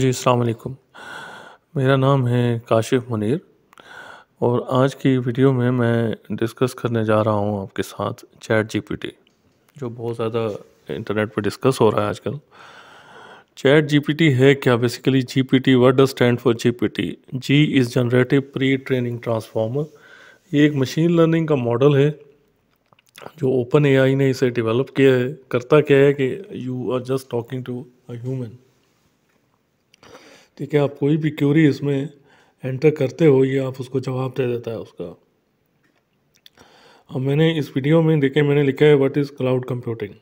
जी अलकुम मेरा नाम है काशिफ मुनीर और आज की वीडियो में मैं डिस्कस करने जा रहा हूँ आपके साथ चैट जीपीटी जो बहुत ज़्यादा इंटरनेट पर डिस्कस हो रहा है आजकल चैट जीपीटी है क्या basically GPT what does stand for GPT G is generative pre training transformer ये एक मशीन लर्निंग का मॉडल है जो ओपन एआई ने इसे डेवलप किया है करता क्या है कि you are just talking to a human ठीक है आप कोई भी क्यूरी इसमें एंटर करते हो या आप उसको जवाब दे देता है उसका अब मैंने इस वीडियो में देखे मैंने लिखा है व्हाट इज़ क्लाउड कंप्यूटिंग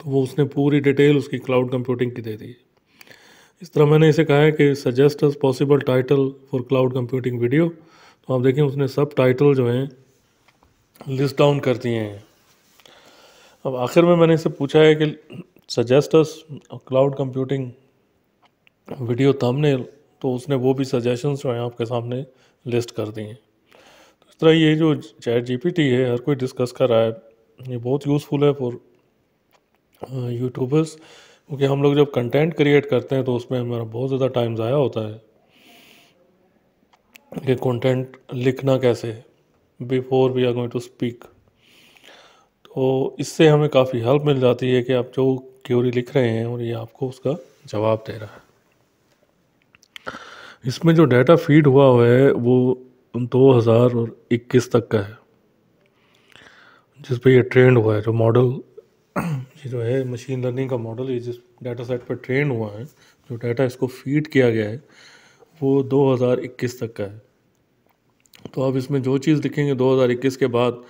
तो वो उसने पूरी डिटेल उसकी क्लाउड कंप्यूटिंग की दे दी इस तरह मैंने इसे कहा है कि suggest us possible title for cloud computing video तो आप देखें उसने सब टाइटल जो हैं लिस्ट डाउन कर दिए हैं अब आखिर में मैंने इसे पूछा है कि suggest us cloud computing video thumbnail तो उसने वो भी सजेशंस जो हैं आपके सामने लिस्ट कर दिए हैं तो इस तरह ये जो चैट जीपीटी है हर कोई डिस्कस कर रहा है ये बहुत यूज़फुल है फॉर यूट्यूबर्स क्योंकि हम लोग जब कंटेंट क्रिएट करते हैं तो उसमें हमारा बहुत ज़्यादा टाइम ज़ाया होता है कि कंटेंट लिखना कैसे before we are going to speak तो इससे हमें काफ़ी हेल्प मिल जाती है कि आप जो क्योरी लिख रहे हैं और ये आपको उसका जवाब दे रहा है इसमें जो डाटा फीड हुआ हुआ है वो 2021 तक का है जिस पे ये ट्रेंड हुआ है जो मॉडल ये जो है मशीन लर्निंग का मॉडल ये जिस डाटा सेट पर ट्रेंड हुआ है जो डाटा इसको फीड किया गया है वो 2021 तक का है तो आप इसमें जो चीज़ लिखेंगे 2021 के बाद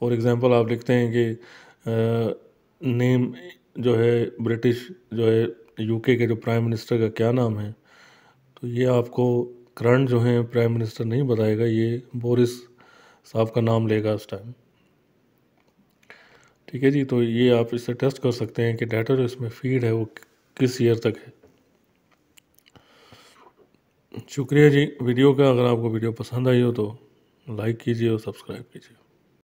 फॉर एग्ज़ाम्पल आप लिखते हैं कि नेम जो है ब्रिटिश जो है यूके के जो प्राइम मिनिस्टर का क्या नाम है तो ये आपको करंट जो हैं प्राइम मिनिस्टर नहीं बताएगा ये बोरिस साहब का नाम लेगा उस टाइम ठीक है जी तो ये आप इससे टेस्ट कर सकते हैं कि डाटा जो इसमें फीड है वो किस ईयर तक है शुक्रिया जी वीडियो का अगर आपको वीडियो पसंद आई हो तो लाइक कीजिए और सब्सक्राइब कीजिए